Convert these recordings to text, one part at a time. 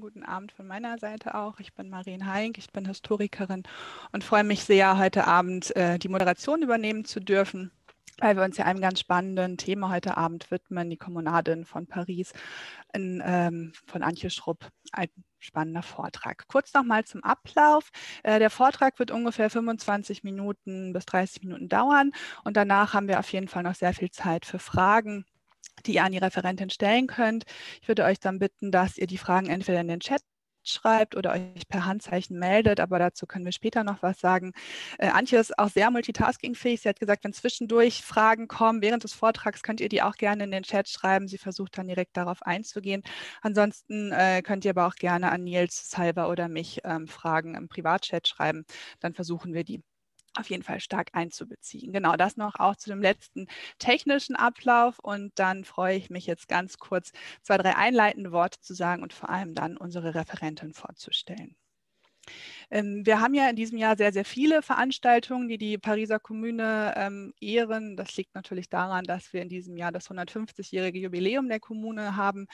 Guten Abend von meiner Seite auch. Ich bin Marien Heink, ich bin Historikerin und freue mich sehr, heute Abend äh, die Moderation übernehmen zu dürfen, weil wir uns ja einem ganz spannenden Thema heute Abend widmen, die Kommunadin von Paris in, ähm, von Antje Schrupp, ein spannender Vortrag. Kurz nochmal zum Ablauf. Äh, der Vortrag wird ungefähr 25 Minuten bis 30 Minuten dauern und danach haben wir auf jeden Fall noch sehr viel Zeit für Fragen die ihr an die Referentin stellen könnt. Ich würde euch dann bitten, dass ihr die Fragen entweder in den Chat schreibt oder euch per Handzeichen meldet, aber dazu können wir später noch was sagen. Äh, Antje ist auch sehr multitaskingfähig. Sie hat gesagt, wenn zwischendurch Fragen kommen während des Vortrags, könnt ihr die auch gerne in den Chat schreiben. Sie versucht dann direkt darauf einzugehen. Ansonsten äh, könnt ihr aber auch gerne an Nils Salver oder mich ähm, Fragen im Privatchat schreiben. Dann versuchen wir die auf jeden Fall stark einzubeziehen. Genau, das noch auch zu dem letzten technischen Ablauf und dann freue ich mich jetzt ganz kurz zwei, drei einleitende Worte zu sagen und vor allem dann unsere Referentin vorzustellen. Ähm, wir haben ja in diesem Jahr sehr, sehr viele Veranstaltungen, die die Pariser Kommune ähm, ehren. Das liegt natürlich daran, dass wir in diesem Jahr das 150-jährige Jubiläum der Kommune haben,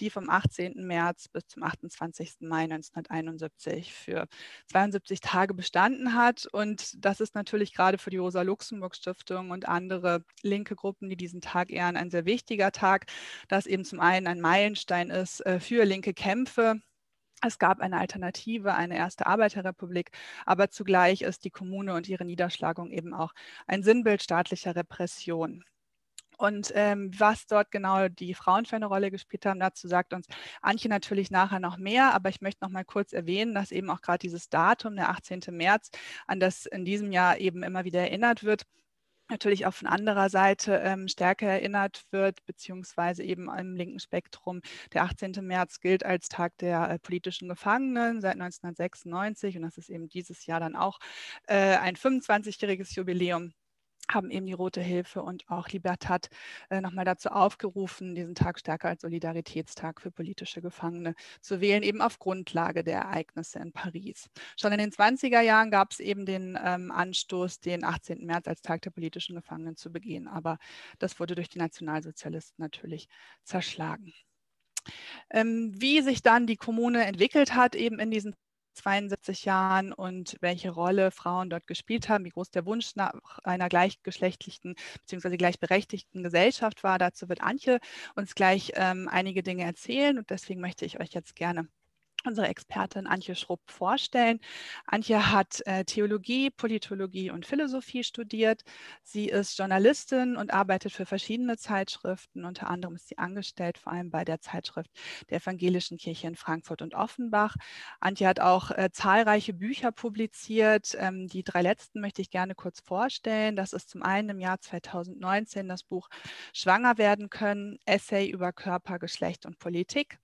die vom 18. März bis zum 28. Mai 1971 für 72 Tage bestanden hat. Und das ist natürlich gerade für die Rosa-Luxemburg-Stiftung und andere linke Gruppen, die diesen Tag ehren, ein sehr wichtiger Tag, das eben zum einen ein Meilenstein ist äh, für linke Kämpfe es gab eine Alternative, eine erste Arbeiterrepublik, aber zugleich ist die Kommune und ihre Niederschlagung eben auch ein Sinnbild staatlicher Repression. Und ähm, was dort genau die Frauen für eine Rolle gespielt haben, dazu sagt uns Anche natürlich nachher noch mehr. Aber ich möchte noch mal kurz erwähnen, dass eben auch gerade dieses Datum, der 18. März, an das in diesem Jahr eben immer wieder erinnert wird natürlich auch von anderer Seite ähm, stärker erinnert wird, beziehungsweise eben im linken Spektrum. Der 18. März gilt als Tag der äh, politischen Gefangenen seit 1996 und das ist eben dieses Jahr dann auch äh, ein 25-jähriges Jubiläum haben eben die Rote Hilfe und auch Libertad äh, nochmal dazu aufgerufen, diesen Tag stärker als Solidaritätstag für politische Gefangene zu wählen, eben auf Grundlage der Ereignisse in Paris. Schon in den 20er Jahren gab es eben den ähm, Anstoß, den 18. März als Tag der politischen Gefangenen zu begehen, aber das wurde durch die Nationalsozialisten natürlich zerschlagen ähm, wie sich dann die Kommune entwickelt hat, eben in diesen 72 Jahren und welche Rolle Frauen dort gespielt haben, wie groß der Wunsch nach einer gleichgeschlechtlichen bzw. gleichberechtigten Gesellschaft war. Dazu wird Antje uns gleich ähm, einige Dinge erzählen und deswegen möchte ich euch jetzt gerne unsere Expertin Antje Schrupp vorstellen. Antje hat äh, Theologie, Politologie und Philosophie studiert. Sie ist Journalistin und arbeitet für verschiedene Zeitschriften. Unter anderem ist sie angestellt, vor allem bei der Zeitschrift der Evangelischen Kirche in Frankfurt und Offenbach. Antje hat auch äh, zahlreiche Bücher publiziert. Ähm, die drei letzten möchte ich gerne kurz vorstellen. Das ist zum einen im Jahr 2019 das Buch Schwanger werden können, Essay über Körper, Geschlecht und Politik.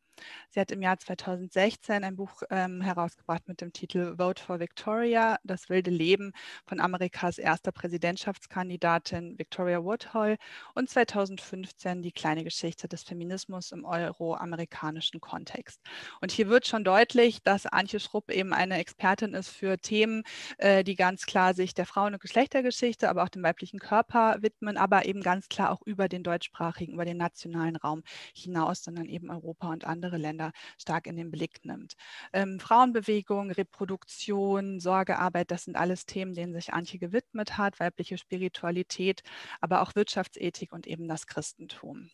Sie hat im Jahr 2016 ein Buch ähm, herausgebracht mit dem Titel Vote for Victoria, das wilde Leben von Amerikas erster Präsidentschaftskandidatin Victoria Woodhull und 2015 die kleine Geschichte des Feminismus im euroamerikanischen Kontext. Und hier wird schon deutlich, dass Antje Schrupp eben eine Expertin ist für Themen, äh, die ganz klar sich der Frauen- und Geschlechtergeschichte, aber auch dem weiblichen Körper widmen, aber eben ganz klar auch über den deutschsprachigen, über den nationalen Raum hinaus, sondern eben Europa und andere andere Länder stark in den Blick nimmt. Ähm, Frauenbewegung, Reproduktion, Sorgearbeit, das sind alles Themen, denen sich Antje gewidmet hat, weibliche Spiritualität, aber auch Wirtschaftsethik und eben das Christentum.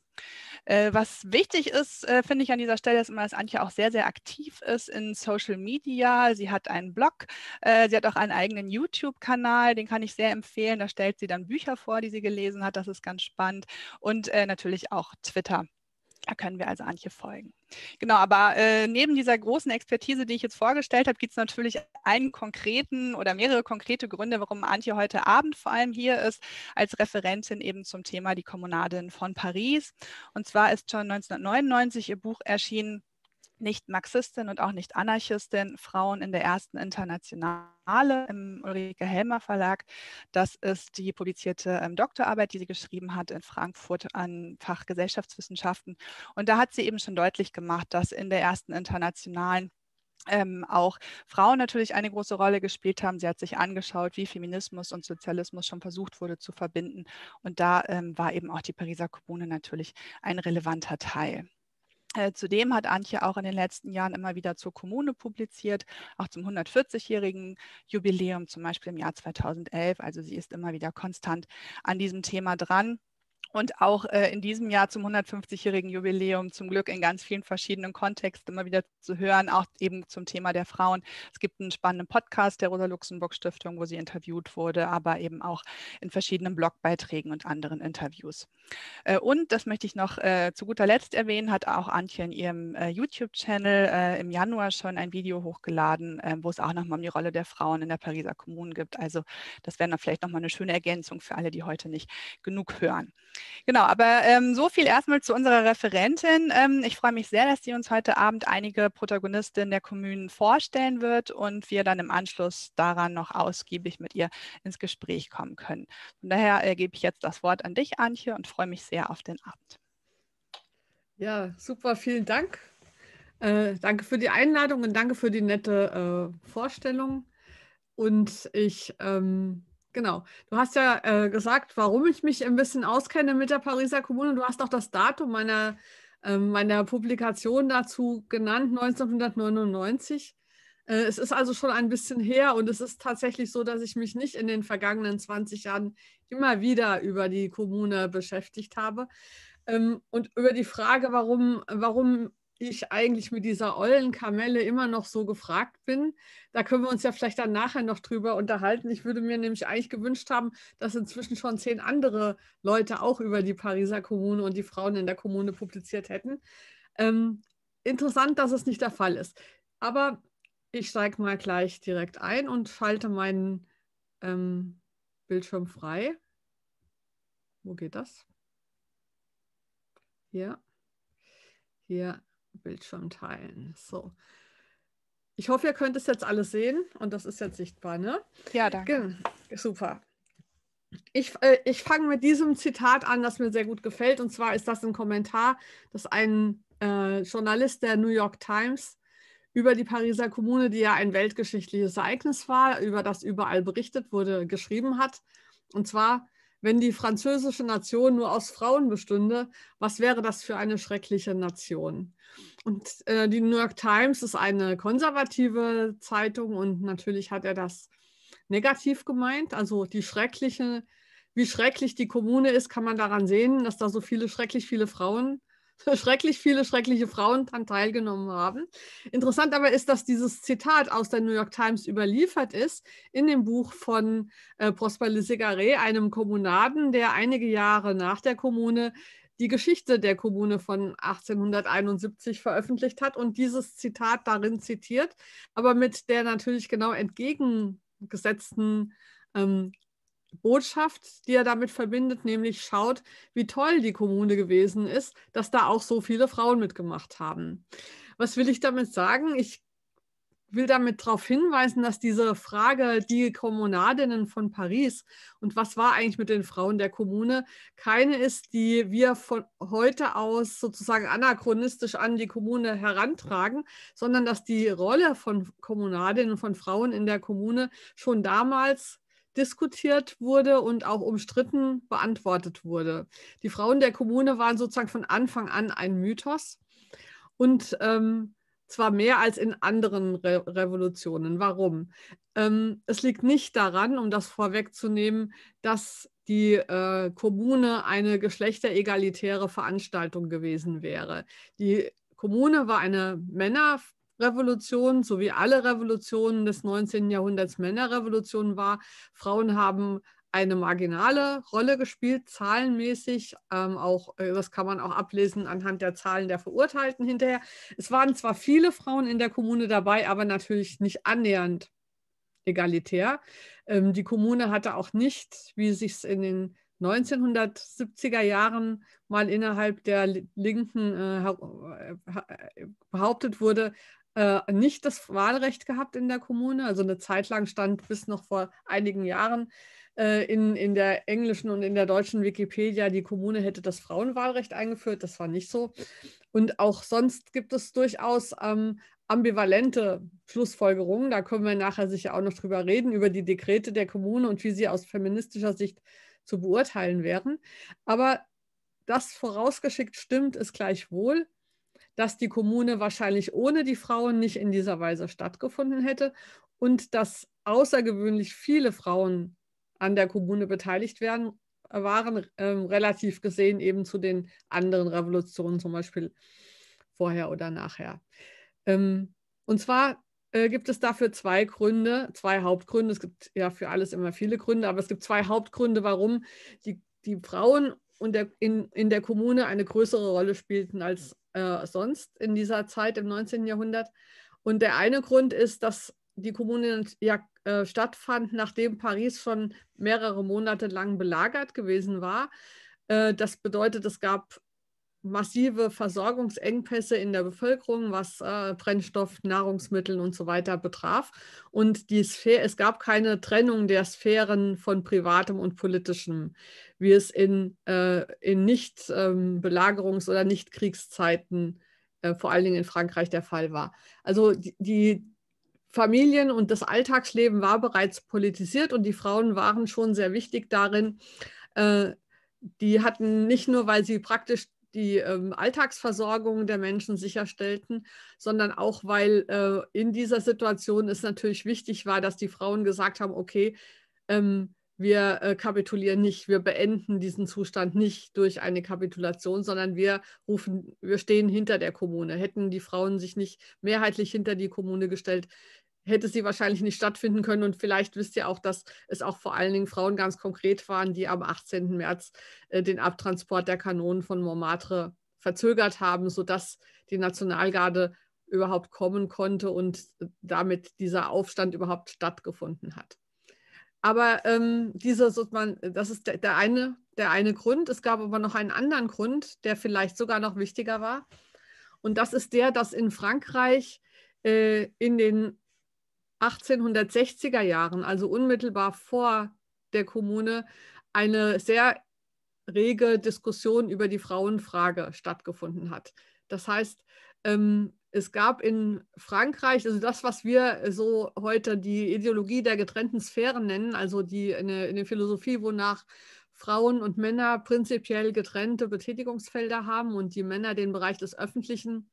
Äh, was wichtig ist, äh, finde ich an dieser Stelle, ist immer, dass Antje auch sehr, sehr aktiv ist in Social Media. Sie hat einen Blog, äh, sie hat auch einen eigenen YouTube-Kanal, den kann ich sehr empfehlen. Da stellt sie dann Bücher vor, die sie gelesen hat. Das ist ganz spannend. Und natürlich auch Twitter. Da können wir also Antje folgen. Genau, aber äh, neben dieser großen Expertise, die ich jetzt vorgestellt habe, gibt es natürlich einen konkreten oder mehrere konkrete Gründe, warum Antje heute Abend vor allem hier ist, als Referentin eben zum Thema die Kommunadin von Paris. Und zwar ist schon 1999 ihr Buch erschienen, nicht Marxistin und auch nicht Anarchistin, Frauen in der ersten Internationale im Ulrike Helmer Verlag. Das ist die publizierte ähm, Doktorarbeit, die sie geschrieben hat in Frankfurt an Fach Gesellschaftswissenschaften. Und da hat sie eben schon deutlich gemacht, dass in der ersten Internationalen ähm, auch Frauen natürlich eine große Rolle gespielt haben. Sie hat sich angeschaut, wie Feminismus und Sozialismus schon versucht wurde zu verbinden. Und da ähm, war eben auch die Pariser Kommune natürlich ein relevanter Teil. Äh, zudem hat Antje auch in den letzten Jahren immer wieder zur Kommune publiziert, auch zum 140-jährigen Jubiläum, zum Beispiel im Jahr 2011. Also sie ist immer wieder konstant an diesem Thema dran und auch äh, in diesem Jahr zum 150-jährigen Jubiläum zum Glück in ganz vielen verschiedenen Kontexten immer wieder zu hören, auch eben zum Thema der Frauen. Es gibt einen spannenden Podcast der Rosa-Luxemburg-Stiftung, wo sie interviewt wurde, aber eben auch in verschiedenen Blogbeiträgen und anderen Interviews. Äh, und das möchte ich noch äh, zu guter Letzt erwähnen, hat auch Antje in ihrem äh, YouTube-Channel äh, im Januar schon ein Video hochgeladen, äh, wo es auch nochmal um die Rolle der Frauen in der Pariser Kommune gibt. Also das wäre dann vielleicht nochmal eine schöne Ergänzung für alle, die heute nicht genug hören. Genau, aber ähm, so viel erstmal zu unserer Referentin. Ähm, ich freue mich sehr, dass sie uns heute Abend einige Protagonistinnen der Kommunen vorstellen wird und wir dann im Anschluss daran noch ausgiebig mit ihr ins Gespräch kommen können. Von daher äh, gebe ich jetzt das Wort an dich, Antje, und freue mich sehr auf den Abend. Ja, super, vielen Dank. Äh, danke für die Einladung und danke für die nette äh, Vorstellung. Und ich ähm, Genau. Du hast ja äh, gesagt, warum ich mich ein bisschen auskenne mit der Pariser Kommune. Du hast auch das Datum meiner, äh, meiner Publikation dazu genannt, 1999. Äh, es ist also schon ein bisschen her und es ist tatsächlich so, dass ich mich nicht in den vergangenen 20 Jahren immer wieder über die Kommune beschäftigt habe. Ähm, und über die Frage, warum, warum ich eigentlich mit dieser ollen Kamelle immer noch so gefragt bin. Da können wir uns ja vielleicht dann nachher noch drüber unterhalten. Ich würde mir nämlich eigentlich gewünscht haben, dass inzwischen schon zehn andere Leute auch über die Pariser Kommune und die Frauen in der Kommune publiziert hätten. Ähm, interessant, dass es nicht der Fall ist. Aber ich steige mal gleich direkt ein und schalte meinen ähm, Bildschirm frei. Wo geht das? Hier. Hier Bildschirm teilen. So. Ich hoffe, ihr könnt es jetzt alle sehen und das ist jetzt sichtbar, ne? Ja, danke. Genau. Super. Ich, äh, ich fange mit diesem Zitat an, das mir sehr gut gefällt. Und zwar ist das ein Kommentar, das ein äh, Journalist der New York Times über die Pariser Kommune, die ja ein weltgeschichtliches Ereignis war, über das überall berichtet wurde, geschrieben hat. Und zwar, wenn die französische Nation nur aus Frauen bestünde, was wäre das für eine schreckliche Nation? Und äh, die New York Times ist eine konservative Zeitung und natürlich hat er das negativ gemeint. Also die schreckliche, wie schrecklich die Kommune ist, kann man daran sehen, dass da so viele, schrecklich viele Frauen schrecklich viele schreckliche Frauen daran teilgenommen haben. Interessant aber ist, dass dieses Zitat aus der New York Times überliefert ist in dem Buch von äh, Prosper Le Cigaré, einem Kommunaden, der einige Jahre nach der Kommune die Geschichte der Kommune von 1871 veröffentlicht hat und dieses Zitat darin zitiert, aber mit der natürlich genau entgegengesetzten ähm, Botschaft, die er damit verbindet, nämlich schaut, wie toll die Kommune gewesen ist, dass da auch so viele Frauen mitgemacht haben. Was will ich damit sagen? Ich will damit darauf hinweisen, dass diese Frage, die Kommunadinnen von Paris und was war eigentlich mit den Frauen der Kommune, keine ist, die wir von heute aus sozusagen anachronistisch an die Kommune herantragen, sondern dass die Rolle von Kommunadinnen, von Frauen in der Kommune schon damals diskutiert wurde und auch umstritten beantwortet wurde. Die Frauen der Kommune waren sozusagen von Anfang an ein Mythos und ähm, zwar mehr als in anderen Re Revolutionen. Warum? Ähm, es liegt nicht daran, um das vorwegzunehmen, dass die äh, Kommune eine geschlechteregalitäre Veranstaltung gewesen wäre. Die Kommune war eine Männer- Revolution, so wie alle Revolutionen des 19. Jahrhunderts Männerrevolution war. Frauen haben eine marginale Rolle gespielt, zahlenmäßig. Ähm, auch, äh, das kann man auch ablesen anhand der Zahlen der Verurteilten hinterher. Es waren zwar viele Frauen in der Kommune dabei, aber natürlich nicht annähernd egalitär. Ähm, die Kommune hatte auch nicht, wie sich es in den 1970er Jahren mal innerhalb der Linken äh, äh, äh, behauptet wurde, äh, nicht das Wahlrecht gehabt in der Kommune. Also eine Zeit lang stand bis noch vor einigen Jahren äh, in, in der englischen und in der deutschen Wikipedia, die Kommune hätte das Frauenwahlrecht eingeführt. Das war nicht so. Und auch sonst gibt es durchaus ähm, ambivalente Schlussfolgerungen. Da können wir nachher sicher auch noch drüber reden, über die Dekrete der Kommune und wie sie aus feministischer Sicht zu beurteilen wären. Aber das vorausgeschickt stimmt es gleichwohl, dass die Kommune wahrscheinlich ohne die Frauen nicht in dieser Weise stattgefunden hätte und dass außergewöhnlich viele Frauen an der Kommune beteiligt werden, waren äh, relativ gesehen eben zu den anderen Revolutionen, zum Beispiel vorher oder nachher. Ähm, und zwar äh, gibt es dafür zwei Gründe, zwei Hauptgründe. Es gibt ja für alles immer viele Gründe, aber es gibt zwei Hauptgründe, warum die, die Frauen und der, in, in der Kommune eine größere Rolle spielten als äh, sonst in dieser Zeit im 19. Jahrhundert. Und der eine Grund ist, dass die Kommunen ja äh, stattfand, nachdem Paris schon mehrere Monate lang belagert gewesen war. Äh, das bedeutet, es gab massive Versorgungsengpässe in der Bevölkerung, was äh, Brennstoff, Nahrungsmittel und so weiter betraf. Und die Sphäre, es gab keine Trennung der Sphären von privatem und politischem, wie es in, äh, in Nicht-Belagerungs- ähm, oder Nicht-Kriegszeiten äh, vor allen Dingen in Frankreich der Fall war. Also die, die Familien und das Alltagsleben war bereits politisiert und die Frauen waren schon sehr wichtig darin, äh, die hatten nicht nur, weil sie praktisch die ähm, Alltagsversorgung der Menschen sicherstellten, sondern auch, weil äh, in dieser Situation es natürlich wichtig war, dass die Frauen gesagt haben, okay, ähm, wir äh, kapitulieren nicht, wir beenden diesen Zustand nicht durch eine Kapitulation, sondern wir rufen, wir stehen hinter der Kommune. Hätten die Frauen sich nicht mehrheitlich hinter die Kommune gestellt, hätte sie wahrscheinlich nicht stattfinden können. Und vielleicht wisst ihr auch, dass es auch vor allen Dingen Frauen ganz konkret waren, die am 18. März äh, den Abtransport der Kanonen von Montmartre verzögert haben, sodass die Nationalgarde überhaupt kommen konnte und äh, damit dieser Aufstand überhaupt stattgefunden hat. Aber ähm, diese, äh, das ist der, der, eine, der eine Grund. Es gab aber noch einen anderen Grund, der vielleicht sogar noch wichtiger war. Und das ist der, dass in Frankreich äh, in den 1860er Jahren, also unmittelbar vor der Kommune, eine sehr rege Diskussion über die Frauenfrage stattgefunden hat. Das heißt, ähm, es gab in Frankreich, also das, was wir so heute die Ideologie der getrennten Sphären nennen, also die eine, eine Philosophie, wonach Frauen und Männer prinzipiell getrennte Betätigungsfelder haben und die Männer den Bereich des Öffentlichen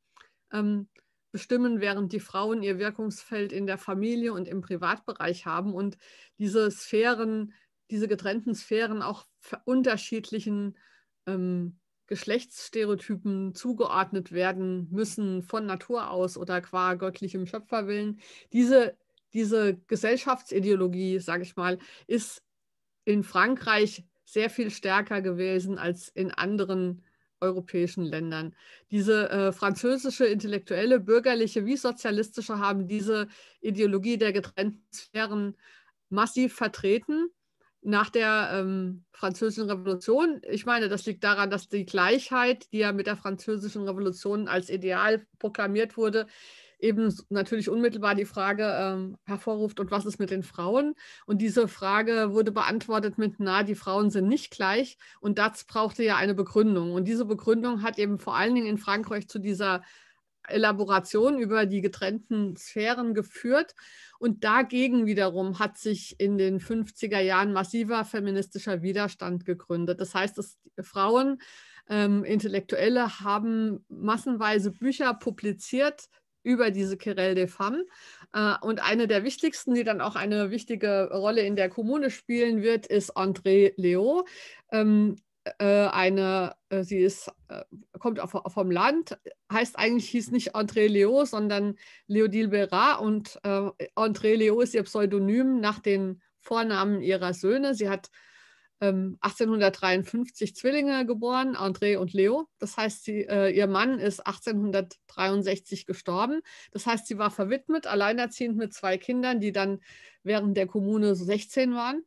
ähm, bestimmen, während die Frauen ihr Wirkungsfeld in der Familie und im Privatbereich haben und diese Sphären, diese getrennten Sphären auch unterschiedlichen ähm, Geschlechtsstereotypen zugeordnet werden müssen von Natur aus oder qua göttlichem Schöpferwillen. Diese, diese Gesellschaftsideologie, sage ich mal, ist in Frankreich sehr viel stärker gewesen als in anderen europäischen Ländern. Diese äh, französische intellektuelle, bürgerliche wie sozialistische haben diese Ideologie der getrennten Sphären massiv vertreten nach der ähm, französischen Revolution. Ich meine, das liegt daran, dass die Gleichheit, die ja mit der französischen Revolution als Ideal proklamiert wurde, eben natürlich unmittelbar die Frage ähm, hervorruft, und was ist mit den Frauen? Und diese Frage wurde beantwortet mit, na, die Frauen sind nicht gleich. Und das brauchte ja eine Begründung. Und diese Begründung hat eben vor allen Dingen in Frankreich zu dieser Elaboration über die getrennten Sphären geführt. Und dagegen wiederum hat sich in den 50er Jahren massiver feministischer Widerstand gegründet. Das heißt, dass Frauen, ähm, Intellektuelle haben massenweise Bücher publiziert über diese Querelle des Femmes. Äh, und eine der wichtigsten, die dann auch eine wichtige Rolle in der Kommune spielen wird, ist André Leo. Ähm, äh, eine, äh, sie ist, kommt vom Land, heißt eigentlich, hieß nicht André Leo, sondern Leodil Berat und André Leo ist ihr Pseudonym nach den Vornamen ihrer Söhne. Sie hat 1853 ähm, Zwillinge geboren, André und Leo. Das heißt, sie, äh, ihr Mann ist 1863 gestorben. Das heißt, sie war verwidmet, alleinerziehend mit zwei Kindern, die dann während der Kommune so 16 waren.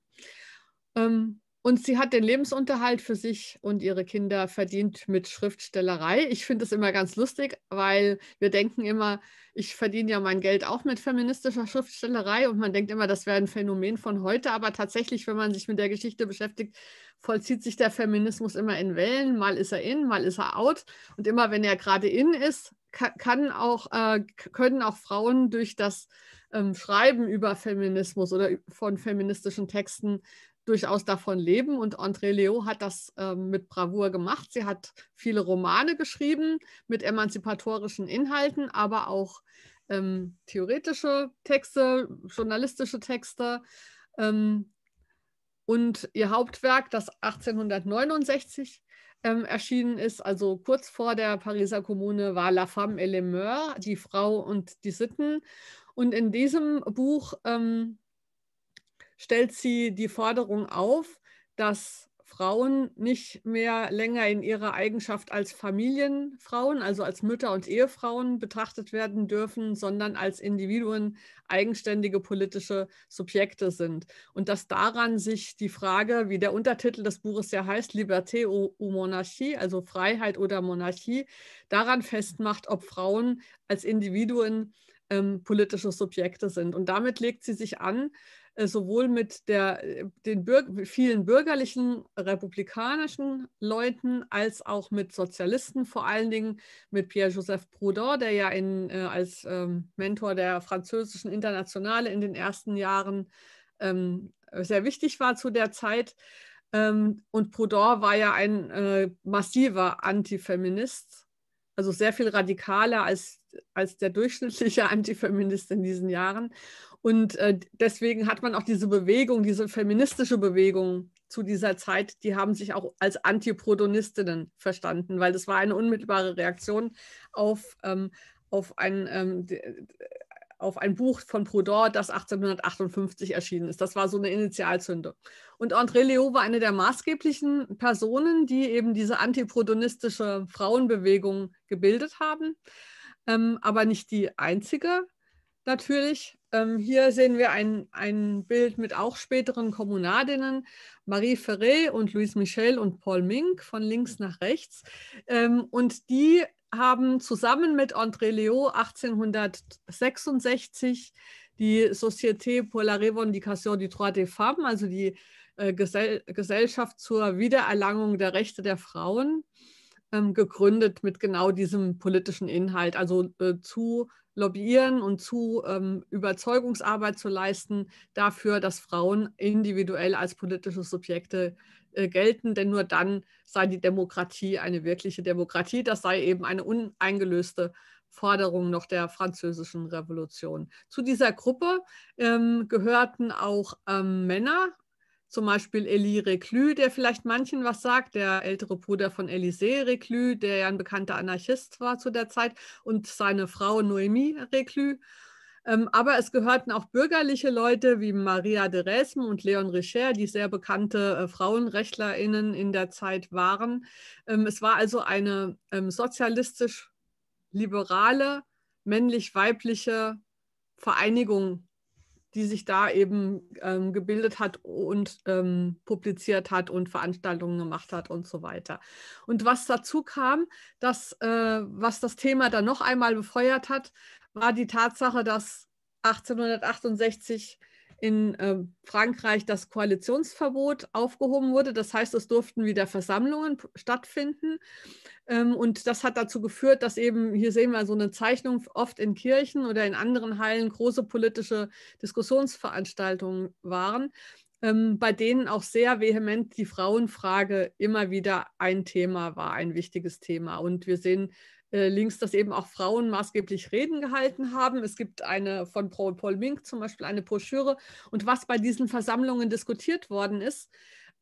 Ähm, und sie hat den Lebensunterhalt für sich und ihre Kinder verdient mit Schriftstellerei. Ich finde das immer ganz lustig, weil wir denken immer, ich verdiene ja mein Geld auch mit feministischer Schriftstellerei und man denkt immer, das wäre ein Phänomen von heute. Aber tatsächlich, wenn man sich mit der Geschichte beschäftigt, vollzieht sich der Feminismus immer in Wellen. Mal ist er in, mal ist er out. Und immer wenn er gerade in ist, kann auch, äh, können auch Frauen durch das ähm, Schreiben über Feminismus oder von feministischen Texten durchaus davon leben. Und André Leo hat das äh, mit Bravour gemacht. Sie hat viele Romane geschrieben mit emanzipatorischen Inhalten, aber auch ähm, theoretische Texte, journalistische Texte. Ähm, und ihr Hauptwerk, das 1869 ähm, erschienen ist, also kurz vor der Pariser Kommune, war La Femme et les Meurs, die Frau und die Sitten. Und in diesem Buch ähm, stellt sie die Forderung auf, dass Frauen nicht mehr länger in ihrer Eigenschaft als Familienfrauen, also als Mütter und Ehefrauen betrachtet werden dürfen, sondern als Individuen eigenständige politische Subjekte sind. Und dass daran sich die Frage, wie der Untertitel des Buches ja heißt, Liberté ou Monarchie, also Freiheit oder Monarchie, daran festmacht, ob Frauen als Individuen ähm, politische Subjekte sind. Und damit legt sie sich an, äh, sowohl mit der, äh, den Bürg vielen bürgerlichen republikanischen Leuten als auch mit Sozialisten, vor allen Dingen mit Pierre-Joseph Proudhon, der ja in, äh, als ähm, Mentor der französischen Internationale in den ersten Jahren ähm, sehr wichtig war zu der Zeit. Ähm, und Proudhon war ja ein äh, massiver Antifeminist also sehr viel radikaler als, als der durchschnittliche Antifeminist in diesen Jahren. Und äh, deswegen hat man auch diese Bewegung, diese feministische Bewegung zu dieser Zeit, die haben sich auch als Antiprotonistinnen verstanden, weil das war eine unmittelbare Reaktion auf, ähm, auf ein, ähm, auf ein Buch von Proudhon, das 1858 erschienen ist. Das war so eine Initialzünde. Und André Leo war eine der maßgeblichen Personen, die eben diese antiprodonistische Frauenbewegung gebildet haben, ähm, aber nicht die einzige natürlich. Ähm, hier sehen wir ein, ein Bild mit auch späteren Kommunardinnen, Marie Ferré und Louise Michel und Paul Mink von links nach rechts. Ähm, und die haben zusammen mit André Leo 1866 die Société pour la Revendication du Droit des Femmes, also die äh, Gesell Gesellschaft zur Wiedererlangung der Rechte der Frauen, ähm, gegründet mit genau diesem politischen Inhalt, also äh, zu lobbyieren und zu ähm, Überzeugungsarbeit zu leisten dafür, dass Frauen individuell als politische Subjekte äh, gelten, denn nur dann sei die Demokratie eine wirkliche Demokratie. Das sei eben eine uneingelöste Forderung noch der französischen Revolution. Zu dieser Gruppe ähm, gehörten auch ähm, Männer, zum Beispiel Elie Reclus, der vielleicht manchen was sagt, der ältere Bruder von Élysée Reclus, der ja ein bekannter Anarchist war zu der Zeit, und seine Frau Noémie Reclus ähm, aber es gehörten auch bürgerliche Leute wie Maria de Resme und Leon Richer, die sehr bekannte äh, FrauenrechtlerInnen in der Zeit waren. Ähm, es war also eine ähm, sozialistisch-liberale, männlich-weibliche Vereinigung, die sich da eben gebildet hat und publiziert hat und Veranstaltungen gemacht hat und so weiter. Und was dazu kam, das, äh, was das Thema dann noch einmal befeuert hat, war die Tatsache, dass 1868 in äh, Frankreich das Koalitionsverbot aufgehoben wurde. Das heißt, es durften wieder Versammlungen stattfinden. Ähm, und das hat dazu geführt, dass eben, hier sehen wir so eine Zeichnung, oft in Kirchen oder in anderen Hallen große politische Diskussionsveranstaltungen waren, ähm, bei denen auch sehr vehement die Frauenfrage immer wieder ein Thema war, ein wichtiges Thema. Und wir sehen äh, links, dass eben auch Frauen maßgeblich Reden gehalten haben. Es gibt eine von Paul Mink zum Beispiel eine Broschüre. Und was bei diesen Versammlungen diskutiert worden ist,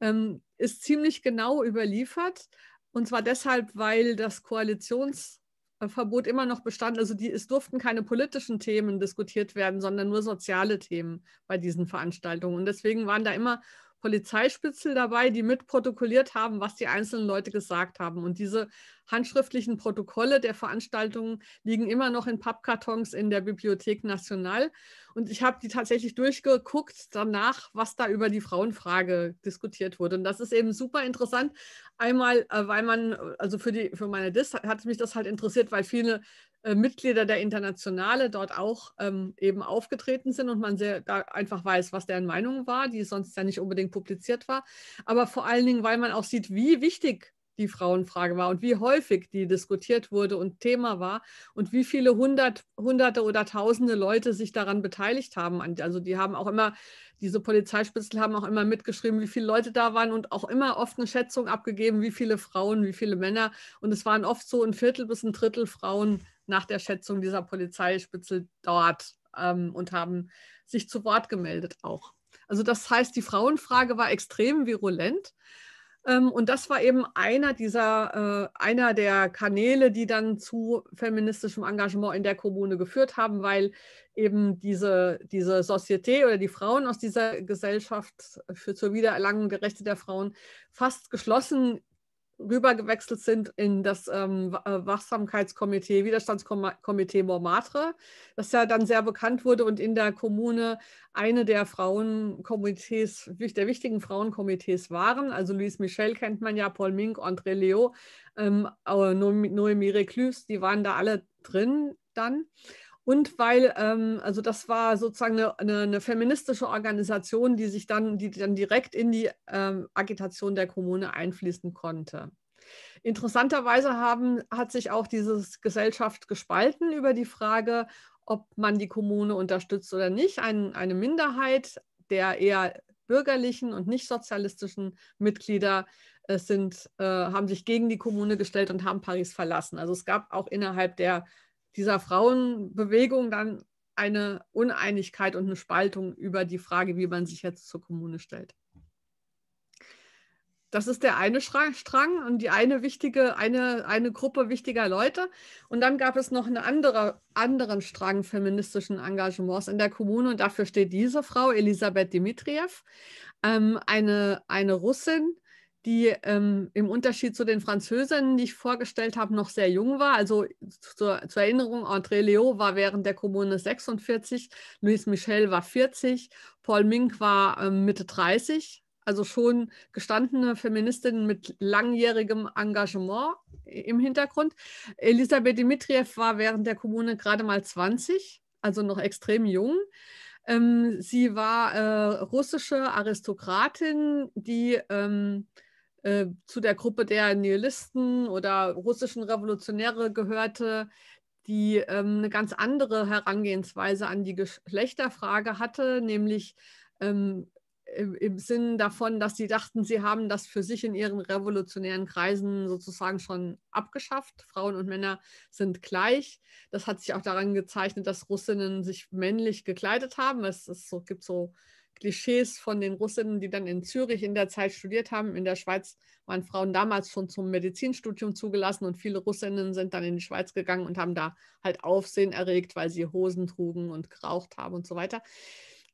ähm, ist ziemlich genau überliefert. Und zwar deshalb, weil das Koalitions- Verbot immer noch bestand. Also die, es durften keine politischen Themen diskutiert werden, sondern nur soziale Themen bei diesen Veranstaltungen. Und deswegen waren da immer Polizeispitzel dabei, die mitprotokolliert haben, was die einzelnen Leute gesagt haben. Und diese handschriftlichen Protokolle der Veranstaltungen liegen immer noch in Pappkartons in der Bibliothek National. Und ich habe die tatsächlich durchgeguckt danach, was da über die Frauenfrage diskutiert wurde. Und das ist eben super interessant. Einmal, äh, weil man, äh, also für, die, für meine Diss hat mich das halt interessiert, weil viele äh, Mitglieder der Internationale dort auch ähm, eben aufgetreten sind und man sehr, da einfach weiß, was deren Meinung war, die sonst ja nicht unbedingt publiziert war. Aber vor allen Dingen, weil man auch sieht, wie wichtig die Frauenfrage war und wie häufig die diskutiert wurde und Thema war und wie viele hundert, hunderte oder tausende Leute sich daran beteiligt haben. Also die haben auch immer, diese Polizeispitzel haben auch immer mitgeschrieben, wie viele Leute da waren und auch immer oft eine Schätzung abgegeben, wie viele Frauen, wie viele Männer. Und es waren oft so ein Viertel bis ein Drittel Frauen nach der Schätzung dieser Polizeispitzel dort ähm, und haben sich zu Wort gemeldet auch. Also das heißt, die Frauenfrage war extrem virulent. Ähm, und das war eben einer dieser, äh, einer der Kanäle, die dann zu feministischem Engagement in der Kommune geführt haben, weil eben diese, diese Société oder die Frauen aus dieser Gesellschaft für zur Wiedererlangung der Rechte der Frauen fast geschlossen rübergewechselt sind in das ähm, äh, Wachsamkeitskomitee, Widerstandskomitee Montmartre, das ja dann sehr bekannt wurde und in der Kommune eine der Frauenkomitees, der wichtigen Frauenkomitees waren. Also Louise Michel kennt man ja, Paul Mink, André Leo, ähm, Noemi Reclus, die waren da alle drin dann und weil, ähm, also das war sozusagen eine, eine, eine, feministische Organisation, die sich dann, die dann direkt in die ähm, Agitation der Kommune einfließen konnte. Interessanterweise haben, hat sich auch diese Gesellschaft gespalten über die Frage, ob man die Kommune unterstützt oder nicht. Ein, eine Minderheit der eher bürgerlichen und nicht sozialistischen Mitglieder äh, sind, äh, haben sich gegen die Kommune gestellt und haben Paris verlassen. Also es gab auch innerhalb der dieser Frauenbewegung dann eine Uneinigkeit und eine Spaltung über die Frage, wie man sich jetzt zur Kommune stellt. Das ist der eine Strang und die eine wichtige, eine, eine Gruppe wichtiger Leute. Und dann gab es noch einen andere, anderen Strang feministischen Engagements in der Kommune. Und dafür steht diese Frau, Elisabeth Dimitriev, ähm, eine, eine Russin, die ähm, im Unterschied zu den Französinnen, die ich vorgestellt habe, noch sehr jung war. Also zur, zur Erinnerung, André Leo war während der Kommune 46, Louise Michel war 40, Paul Mink war ähm, Mitte 30. Also schon gestandene Feministinnen mit langjährigem Engagement im Hintergrund. Elisabeth Dimitriev war während der Kommune gerade mal 20, also noch extrem jung ähm, sie war äh, russische Aristokratin, die ähm, äh, zu der Gruppe der Nihilisten oder russischen Revolutionäre gehörte, die ähm, eine ganz andere Herangehensweise an die Geschlechterfrage hatte, nämlich ähm, im, im Sinn davon, dass sie dachten, sie haben das für sich in ihren revolutionären Kreisen sozusagen schon abgeschafft. Frauen und Männer sind gleich. Das hat sich auch daran gezeichnet, dass Russinnen sich männlich gekleidet haben. Es, es so, gibt so Klischees von den Russinnen, die dann in Zürich in der Zeit studiert haben. In der Schweiz waren Frauen damals schon zum Medizinstudium zugelassen und viele Russinnen sind dann in die Schweiz gegangen und haben da halt Aufsehen erregt, weil sie Hosen trugen und geraucht haben und so weiter.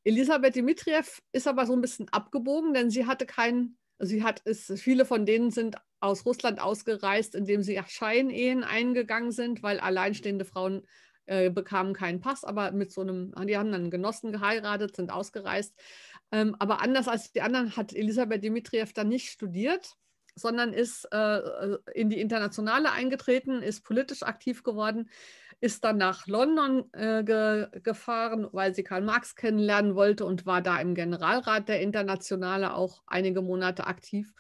Elisabeth Dimitriev ist aber so ein bisschen abgebogen, denn sie hatte keinen, sie hat es, viele von denen sind aus Russland ausgereist, indem sie Scheinehen eingegangen sind, weil alleinstehende Frauen äh, bekamen keinen Pass, aber mit so einem, ah, die haben dann Genossen geheiratet, sind ausgereist. Ähm, aber anders als die anderen hat Elisabeth Dimitriev dann nicht studiert, sondern ist äh, äh, in die Internationale eingetreten, ist politisch aktiv geworden, ist dann nach London äh, ge gefahren, weil sie Karl Marx kennenlernen wollte und war da im Generalrat der Internationale auch einige Monate aktiv.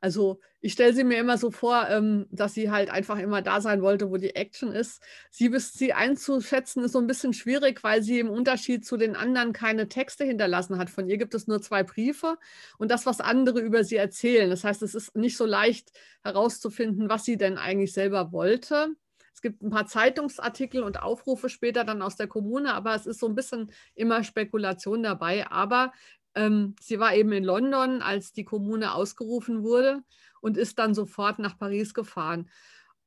Also ich stelle sie mir immer so vor, ähm, dass sie halt einfach immer da sein wollte, wo die Action ist. Sie sie einzuschätzen ist so ein bisschen schwierig, weil sie im Unterschied zu den anderen keine Texte hinterlassen hat. Von ihr gibt es nur zwei Briefe und das, was andere über sie erzählen. Das heißt, es ist nicht so leicht herauszufinden, was sie denn eigentlich selber wollte. Es gibt ein paar Zeitungsartikel und Aufrufe später dann aus der Kommune, aber es ist so ein bisschen immer Spekulation dabei. Aber ähm, sie war eben in London, als die Kommune ausgerufen wurde und ist dann sofort nach Paris gefahren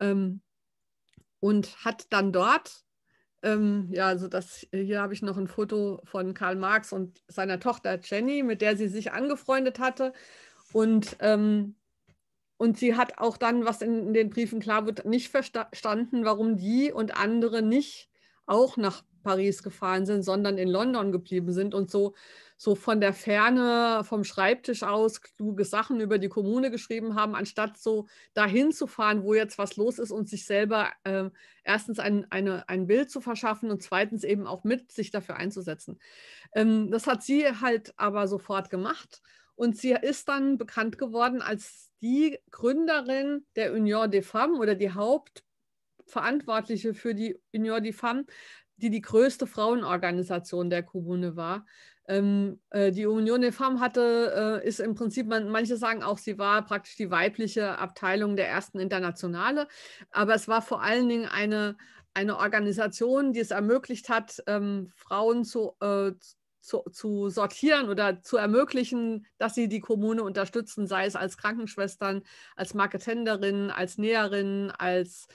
ähm, und hat dann dort, ähm, ja, also das, hier habe ich noch ein Foto von Karl Marx und seiner Tochter Jenny, mit der sie sich angefreundet hatte und ähm, und sie hat auch dann, was in, in den Briefen klar wird, nicht verstanden, warum die und andere nicht auch nach Paris gefahren sind, sondern in London geblieben sind und so, so von der Ferne, vom Schreibtisch aus kluge Sachen über die Kommune geschrieben haben, anstatt so dahin zu fahren, wo jetzt was los ist und sich selber äh, erstens ein, eine, ein Bild zu verschaffen und zweitens eben auch mit sich dafür einzusetzen. Ähm, das hat sie halt aber sofort gemacht. Und sie ist dann bekannt geworden als die Gründerin der Union des Femmes oder die Hauptverantwortliche für die Union des Femmes, die die größte Frauenorganisation der Kommune war. Ähm, äh, die Union der Femmes hatte, äh, ist im Prinzip, man, manche sagen auch, sie war praktisch die weibliche Abteilung der ersten Internationale, aber es war vor allen Dingen eine, eine Organisation, die es ermöglicht hat, ähm, Frauen zu, äh, zu, zu, sortieren oder zu ermöglichen, dass sie die Kommune unterstützen, sei es als Krankenschwestern, als Marketenderinnen, als Näherinnen, als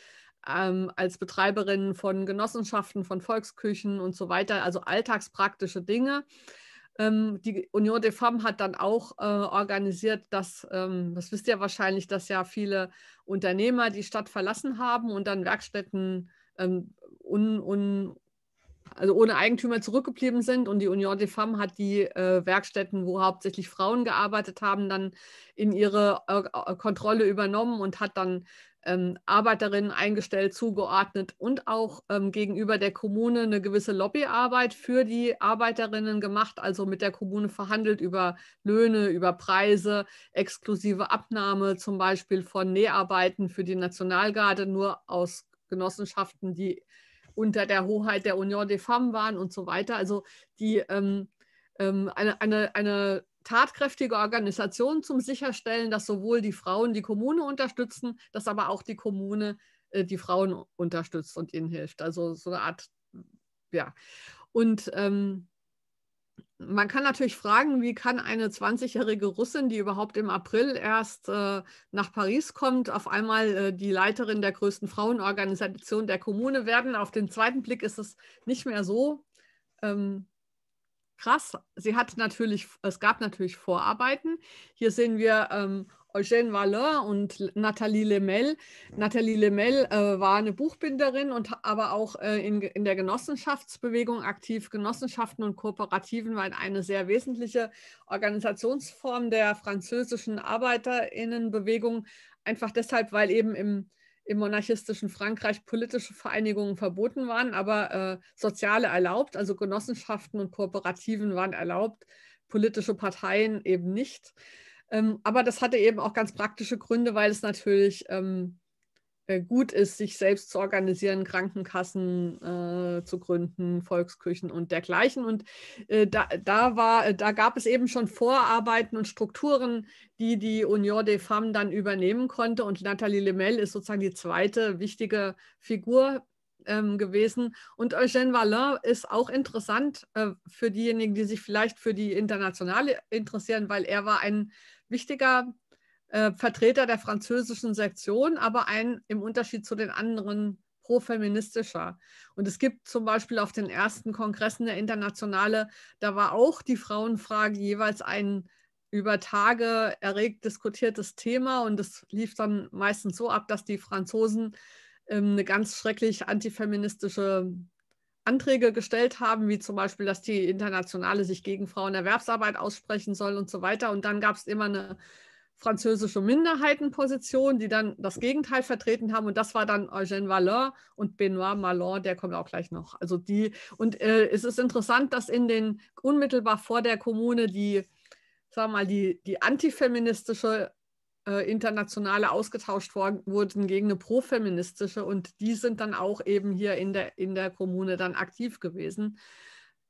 ähm, als Betreiberin von Genossenschaften, von Volksküchen und so weiter, also alltagspraktische Dinge. Ähm, die Union des Femmes hat dann auch äh, organisiert, dass, ähm, das wisst ihr wahrscheinlich, dass ja viele Unternehmer die Stadt verlassen haben und dann Werkstätten ähm, un, un, also ohne Eigentümer zurückgeblieben sind. Und die Union des Femmes hat die äh, Werkstätten, wo hauptsächlich Frauen gearbeitet haben, dann in ihre äh, Kontrolle übernommen und hat dann ähm, Arbeiterinnen eingestellt, zugeordnet und auch ähm, gegenüber der Kommune eine gewisse Lobbyarbeit für die Arbeiterinnen gemacht, also mit der Kommune verhandelt über Löhne, über Preise, exklusive Abnahme zum Beispiel von Näharbeiten für die Nationalgarde nur aus Genossenschaften, die unter der Hoheit der Union des Femmes waren und so weiter. Also die ähm, ähm eine, eine, eine tatkräftige Organisation zum Sicherstellen, dass sowohl die Frauen die Kommune unterstützen, dass aber auch die Kommune äh, die Frauen unterstützt und ihnen hilft. Also so eine Art, ja. Und ähm, man kann natürlich fragen, wie kann eine 20-jährige Russin, die überhaupt im April erst äh, nach Paris kommt, auf einmal äh, die Leiterin der größten Frauenorganisation der Kommune werden? Auf den zweiten Blick ist es nicht mehr so ähm, krass. Sie hat natürlich, es gab natürlich Vorarbeiten. Hier sehen wir ähm, Eugène Valin und Nathalie Lemel. Nathalie Lemel äh, war eine Buchbinderin und aber auch äh, in, in der Genossenschaftsbewegung aktiv. Genossenschaften und Kooperativen waren eine sehr wesentliche Organisationsform der französischen Arbeiterinnenbewegung. Einfach deshalb, weil eben im im monarchistischen Frankreich politische Vereinigungen verboten waren, aber äh, soziale erlaubt, also Genossenschaften und Kooperativen waren erlaubt, politische Parteien eben nicht. Ähm, aber das hatte eben auch ganz praktische Gründe, weil es natürlich ähm, äh, gut ist, sich selbst zu organisieren, Krankenkassen äh, zu gründen, Volksküchen und dergleichen. Und äh, da, da, war, äh, da gab es eben schon Vorarbeiten und Strukturen, die die Union des Femmes dann übernehmen konnte. Und Nathalie Lemel ist sozusagen die zweite wichtige Figur ähm, gewesen. Und Eugène Wallin ist auch interessant äh, für diejenigen, die sich vielleicht für die Internationale interessieren, weil er war ein wichtiger äh, Vertreter der französischen Sektion, aber ein im Unterschied zu den anderen profeministischer. Und es gibt zum Beispiel auf den ersten Kongressen der Internationale, da war auch die Frauenfrage jeweils ein über Tage erregt diskutiertes Thema und es lief dann meistens so ab, dass die Franzosen ähm, eine ganz schrecklich antifeministische Anträge gestellt haben, wie zum Beispiel, dass die Internationale sich gegen Frauenerwerbsarbeit aussprechen soll und so weiter. Und dann gab es immer eine französische Minderheitenposition, die dann das Gegenteil vertreten haben. Und das war dann Eugène Vallon und Benoit Malon, der kommt auch gleich noch. Also die, und äh, es ist interessant, dass in den unmittelbar vor der Kommune die, sagen wir mal, die, die antifeministische äh, internationale ausgetauscht worden, wurden gegen eine profeministische und die sind dann auch eben hier in der, in der Kommune dann aktiv gewesen.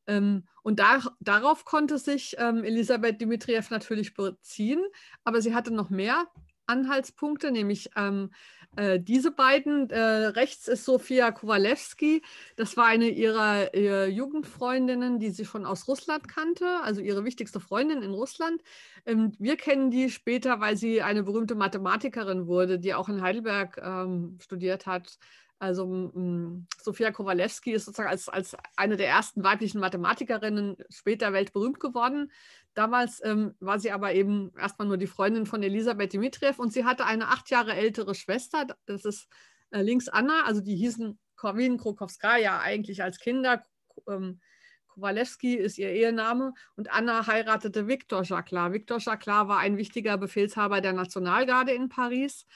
Ähm, und da, darauf konnte sich ähm, Elisabeth Dimitriev natürlich beziehen, aber sie hatte noch mehr Anhaltspunkte, nämlich ähm, äh, diese beiden. Äh, rechts ist Sofia Kowalewski. Das war eine ihrer, ihrer Jugendfreundinnen, die sie schon aus Russland kannte, also ihre wichtigste Freundin in Russland. Ähm, wir kennen die später, weil sie eine berühmte Mathematikerin wurde, die auch in Heidelberg ähm, studiert hat, also mh, Sophia Kowalewski ist sozusagen als, als eine der ersten weiblichen Mathematikerinnen später weltberühmt geworden. Damals ähm, war sie aber eben erstmal nur die Freundin von Elisabeth Dimitriev und sie hatte eine acht Jahre ältere Schwester, das ist äh, links Anna, also die hießen Korwin Krokowskaja eigentlich als Kinder. Ähm, Kowalewski ist ihr Ehename und Anna heiratete Viktor Jacquelin. Viktor Jacquelin war ein wichtiger Befehlshaber der Nationalgarde in Paris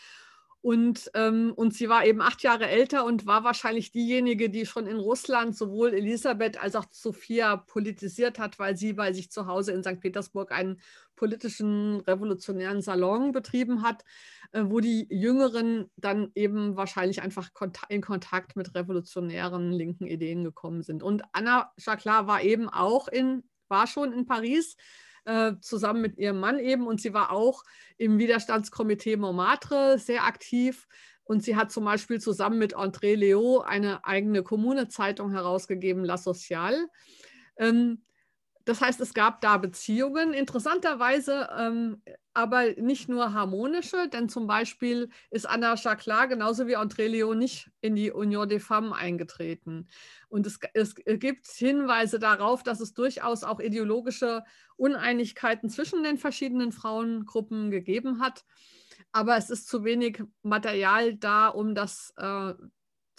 und, ähm, und sie war eben acht Jahre älter und war wahrscheinlich diejenige, die schon in Russland sowohl Elisabeth als auch Sophia politisiert hat, weil sie bei sich zu Hause in St. Petersburg einen politischen revolutionären Salon betrieben hat, äh, wo die Jüngeren dann eben wahrscheinlich einfach kont in Kontakt mit revolutionären linken Ideen gekommen sind. Und Anna Jacquelin war eben auch in, war schon in Paris äh, zusammen mit ihrem Mann eben. Und sie war auch im Widerstandskomitee Montmartre sehr aktiv. Und sie hat zum Beispiel zusammen mit André Leo eine eigene Kommunezeitung herausgegeben, La Sociale. Ähm, das heißt, es gab da Beziehungen, interessanterweise ähm, aber nicht nur harmonische, denn zum Beispiel ist Anna Chaclar genauso wie André Leon nicht in die Union des Femmes eingetreten. Und es, es gibt Hinweise darauf, dass es durchaus auch ideologische Uneinigkeiten zwischen den verschiedenen Frauengruppen gegeben hat aber es ist zu wenig Material da, um das äh,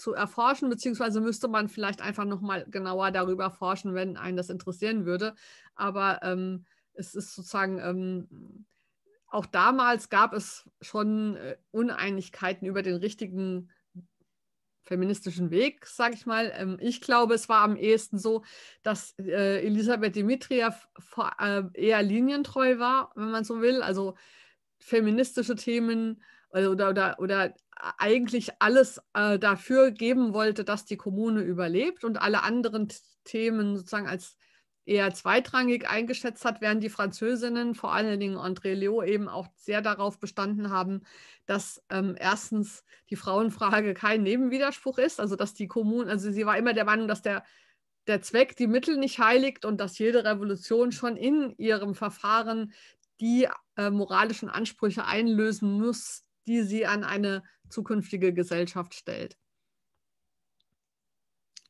zu erforschen, beziehungsweise müsste man vielleicht einfach nochmal genauer darüber forschen, wenn einen das interessieren würde. Aber ähm, es ist sozusagen, ähm, auch damals gab es schon äh, Uneinigkeiten über den richtigen feministischen Weg, sage ich mal. Ähm, ich glaube, es war am ehesten so, dass äh, Elisabeth Dimitriev äh, eher linientreu war, wenn man so will. Also feministische Themen äh, oder, oder, oder eigentlich alles äh, dafür geben wollte, dass die Kommune überlebt und alle anderen Themen sozusagen als eher zweitrangig eingeschätzt hat, während die Französinnen, vor allen Dingen André Leo, eben auch sehr darauf bestanden haben, dass ähm, erstens die Frauenfrage kein Nebenwiderspruch ist, also dass die Kommunen, also sie war immer der Meinung, dass der, der Zweck die Mittel nicht heiligt und dass jede Revolution schon in ihrem Verfahren die äh, moralischen Ansprüche einlösen muss, die sie an eine zukünftige Gesellschaft stellt.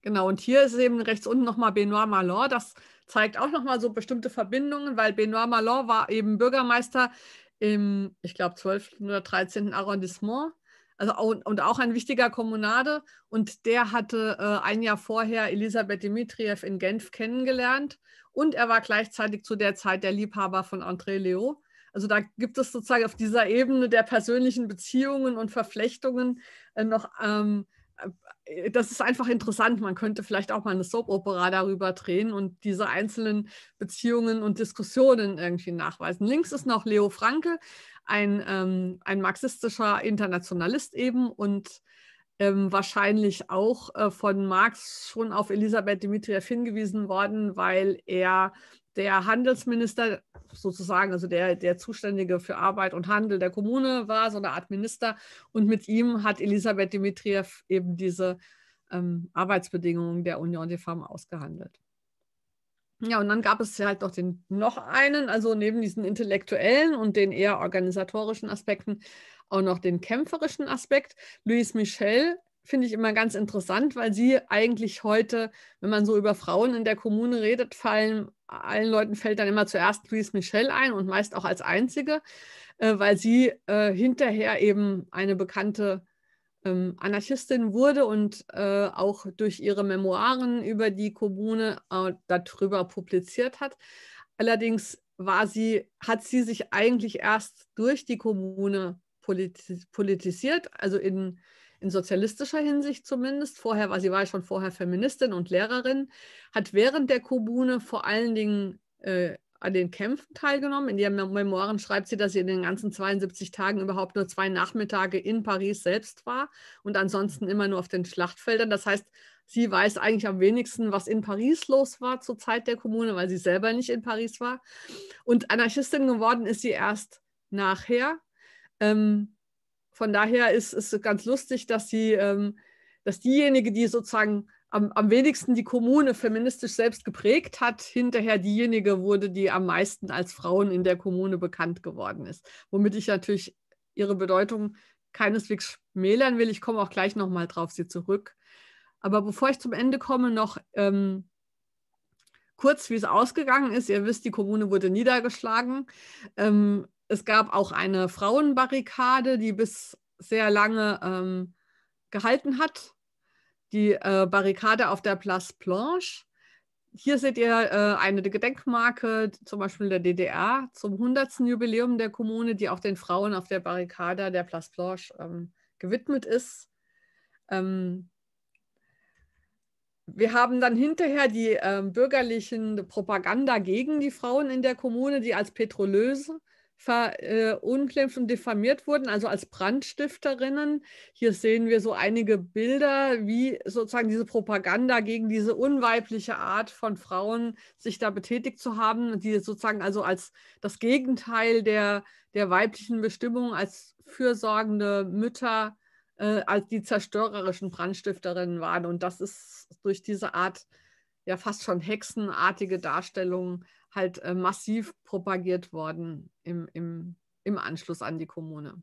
Genau, und hier ist eben rechts unten nochmal Benoit Malor. Das zeigt auch nochmal so bestimmte Verbindungen, weil Benoit Malor war eben Bürgermeister im, ich glaube, 12. oder 13. Arrondissement. Also, und auch ein wichtiger Kommunade. Und der hatte äh, ein Jahr vorher Elisabeth Dimitriev in Genf kennengelernt. Und er war gleichzeitig zu der Zeit der Liebhaber von André Leo. Also da gibt es sozusagen auf dieser Ebene der persönlichen Beziehungen und Verflechtungen äh, noch, ähm, äh, das ist einfach interessant. Man könnte vielleicht auch mal eine Soap-Opera darüber drehen und diese einzelnen Beziehungen und Diskussionen irgendwie nachweisen. Links ist noch Leo Franke, ein, ähm, ein marxistischer Internationalist eben und ähm, wahrscheinlich auch äh, von Marx schon auf Elisabeth Dimitriev hingewiesen worden, weil er der Handelsminister sozusagen, also der, der Zuständige für Arbeit und Handel der Kommune war, so eine Art Minister. Und mit ihm hat Elisabeth Dimitriev eben diese ähm, Arbeitsbedingungen der Union des Femmes ausgehandelt. Ja, und dann gab es halt noch den noch einen, also neben diesen intellektuellen und den eher organisatorischen Aspekten auch noch den kämpferischen Aspekt. Louise Michel finde ich immer ganz interessant, weil sie eigentlich heute, wenn man so über Frauen in der Kommune redet, fallen allen Leuten fällt dann immer zuerst Louise Michel ein und meist auch als einzige, äh, weil sie äh, hinterher eben eine bekannte ähm, Anarchistin wurde und äh, auch durch ihre Memoiren über die Kommune äh, darüber publiziert hat. Allerdings war sie, hat sie sich eigentlich erst durch die Kommune politi politisiert, also in in sozialistischer Hinsicht zumindest, vorher war sie war schon vorher Feministin und Lehrerin, hat während der Kommune vor allen Dingen äh, an den Kämpfen teilgenommen. In ihren Memoiren schreibt sie, dass sie in den ganzen 72 Tagen überhaupt nur zwei Nachmittage in Paris selbst war und ansonsten immer nur auf den Schlachtfeldern. Das heißt, sie weiß eigentlich am wenigsten, was in Paris los war zur Zeit der Kommune, weil sie selber nicht in Paris war. Und Anarchistin geworden ist sie erst nachher. Ähm, von daher ist es ganz lustig, dass, sie, ähm, dass diejenige, die sozusagen am, am wenigsten die Kommune feministisch selbst geprägt hat, hinterher diejenige wurde, die am meisten als Frauen in der Kommune bekannt geworden ist. Womit ich natürlich ihre Bedeutung keineswegs schmälern will. Ich komme auch gleich nochmal drauf, sie zurück. Aber bevor ich zum Ende komme, noch ähm, kurz, wie es ausgegangen ist. Ihr wisst, die Kommune wurde niedergeschlagen. Ähm, es gab auch eine Frauenbarrikade, die bis sehr lange ähm, gehalten hat. Die äh, Barrikade auf der Place Blanche. Hier seht ihr äh, eine Gedenkmarke, zum Beispiel der DDR, zum 100. Jubiläum der Kommune, die auch den Frauen auf der Barrikade der Place Blanche ähm, gewidmet ist. Ähm, wir haben dann hinterher die ähm, bürgerlichen Propaganda gegen die Frauen in der Kommune, die als Petrolöse verunglimpft äh, und diffamiert wurden, also als Brandstifterinnen. Hier sehen wir so einige Bilder, wie sozusagen diese Propaganda gegen diese unweibliche Art von Frauen sich da betätigt zu haben, die sozusagen also als das Gegenteil der, der weiblichen Bestimmung als fürsorgende Mütter äh, als die zerstörerischen Brandstifterinnen waren. Und das ist durch diese Art ja fast schon hexenartige Darstellung halt äh, massiv propagiert worden im, im, im Anschluss an die Kommune.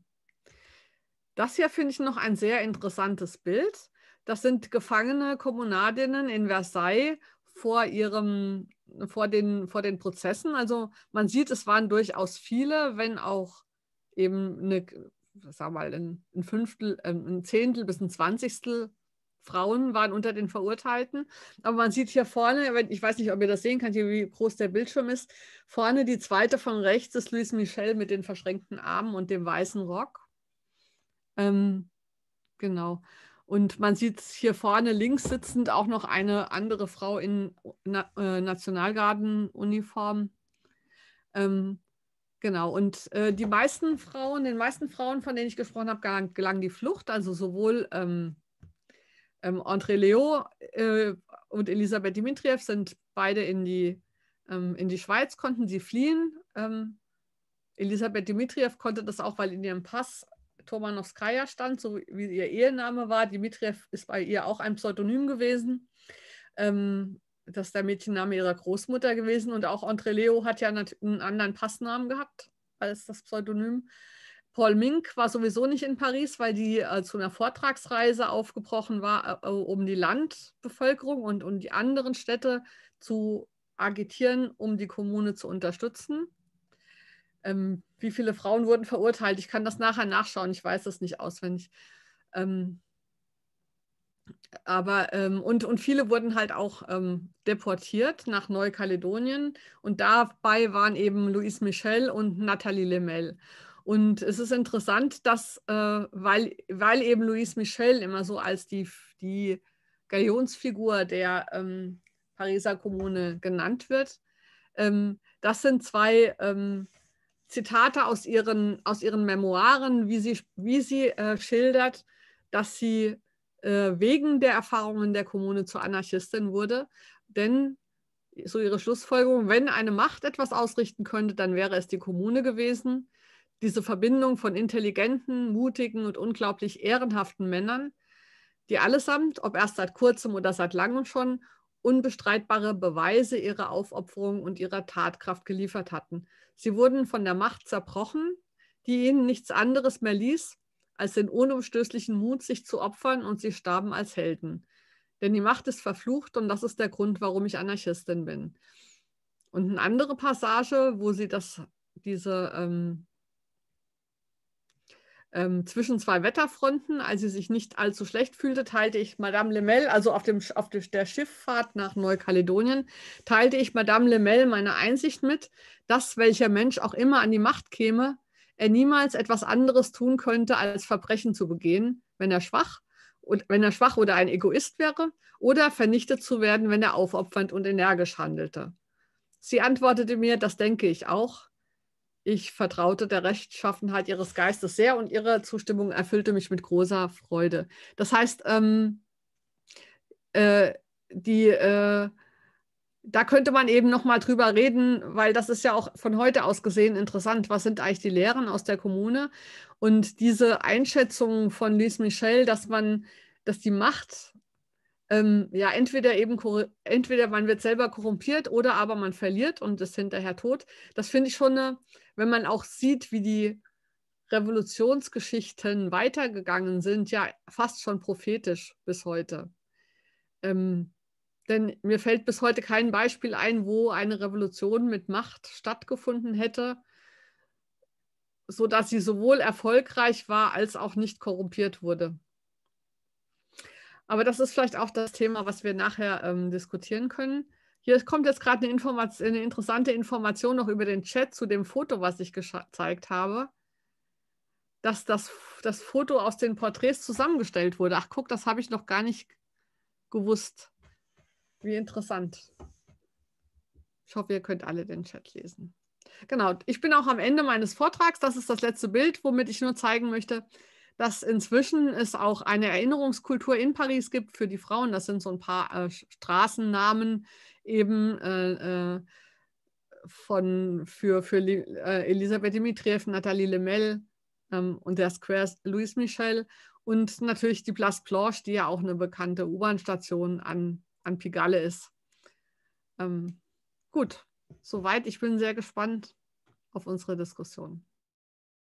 Das hier finde ich noch ein sehr interessantes Bild. Das sind gefangene Kommunadinnen in Versailles vor ihrem, vor den, vor den Prozessen. Also man sieht, es waren durchaus viele, wenn auch eben eine, sag mal, ein, Fünftel, äh, ein Zehntel bis ein Zwanzigstel Frauen waren unter den Verurteilten. Aber man sieht hier vorne, ich weiß nicht, ob ihr das sehen könnt, wie groß der Bildschirm ist. Vorne die zweite von rechts ist Louise Michel mit den verschränkten Armen und dem weißen Rock. Ähm, genau. Und man sieht hier vorne links sitzend auch noch eine andere Frau in Na äh, Nationalgardenuniform. Ähm, Genau, und äh, die meisten Frauen, den meisten Frauen, von denen ich gesprochen habe, gelang, gelang die Flucht, also sowohl ähm, ähm, André Leo äh, und Elisabeth Dimitriev sind beide in die, ähm, in die Schweiz, konnten sie fliehen. Ähm, Elisabeth Dimitriev konnte das auch, weil in ihrem Pass Tomanowskaja stand, so wie ihr Ehename war. Dimitriev ist bei ihr auch ein Pseudonym gewesen. Ähm, das ist der Mädchenname ihrer Großmutter gewesen und auch André Leo hat ja einen anderen Passnamen gehabt als das Pseudonym. Paul Mink war sowieso nicht in Paris, weil die äh, zu einer Vortragsreise aufgebrochen war, äh, äh um die Landbevölkerung und um die anderen Städte zu agitieren, um die Kommune zu unterstützen. Ähm, wie viele Frauen wurden verurteilt? Ich kann das nachher nachschauen, ich weiß es nicht auswendig. Ähm, aber ähm, und, und viele wurden halt auch ähm, deportiert nach Neukaledonien und dabei waren eben Louise Michel und Nathalie Lemel. Und es ist interessant, dass, äh, weil, weil eben Louise Michel immer so als die, die Galionsfigur der ähm, Pariser Kommune genannt wird, ähm, das sind zwei ähm, Zitate aus ihren, aus ihren Memoiren, wie sie, wie sie äh, schildert, dass sie äh, wegen der Erfahrungen der Kommune zur Anarchistin wurde. Denn so ihre Schlussfolgerung, wenn eine Macht etwas ausrichten könnte, dann wäre es die Kommune gewesen diese Verbindung von intelligenten, mutigen und unglaublich ehrenhaften Männern, die allesamt, ob erst seit kurzem oder seit langem schon, unbestreitbare Beweise ihrer Aufopferung und ihrer Tatkraft geliefert hatten. Sie wurden von der Macht zerbrochen, die ihnen nichts anderes mehr ließ, als den unumstößlichen Mut, sich zu opfern, und sie starben als Helden. Denn die Macht ist verflucht und das ist der Grund, warum ich Anarchistin bin. Und eine andere Passage, wo sie das, diese ähm, ähm, zwischen zwei Wetterfronten, als sie sich nicht allzu schlecht fühlte, teilte ich Madame Lemel, also auf, dem, auf der Schifffahrt nach Neukaledonien, teilte ich Madame Lemel meine Einsicht mit, dass welcher Mensch auch immer an die Macht käme, er niemals etwas anderes tun könnte, als Verbrechen zu begehen, wenn er schwach und wenn er schwach oder ein Egoist wäre, oder vernichtet zu werden, wenn er aufopfernd und energisch handelte. Sie antwortete mir, das denke ich auch, ich vertraute der Rechtschaffenheit ihres Geistes sehr und ihre Zustimmung erfüllte mich mit großer Freude. Das heißt, ähm, äh, die, äh, da könnte man eben nochmal drüber reden, weil das ist ja auch von heute aus gesehen interessant. Was sind eigentlich die Lehren aus der Kommune? Und diese Einschätzung von Lise Michel, dass man, dass die Macht ähm, ja, entweder eben, entweder man wird selber korrumpiert oder aber man verliert und ist hinterher tot. Das finde ich schon eine, wenn man auch sieht, wie die Revolutionsgeschichten weitergegangen sind, ja, fast schon prophetisch bis heute. Ähm, denn mir fällt bis heute kein Beispiel ein, wo eine Revolution mit Macht stattgefunden hätte, sodass sie sowohl erfolgreich war als auch nicht korrumpiert wurde. Aber das ist vielleicht auch das Thema, was wir nachher ähm, diskutieren können. Hier kommt jetzt gerade eine, eine, interessante Information noch über den Chat zu dem Foto, was ich gezeigt habe. Dass das, das Foto aus den Porträts zusammengestellt wurde. Ach guck, das habe ich noch gar nicht gewusst. Wie interessant. Ich hoffe, ihr könnt alle den Chat lesen. Genau, ich bin auch am Ende meines Vortrags. Das ist das letzte Bild, womit ich nur zeigen möchte, dass inzwischen es auch eine Erinnerungskultur in Paris gibt für die Frauen. Das sind so ein paar äh, Straßennamen eben äh, äh, von, für, für äh, Elisabeth Dimitrieff, Nathalie Lemel ähm, und der Square Louis Michel und natürlich die Place Planche, die ja auch eine bekannte U-Bahn-Station an, an Pigalle ist. Ähm, gut, soweit. Ich bin sehr gespannt auf unsere Diskussion.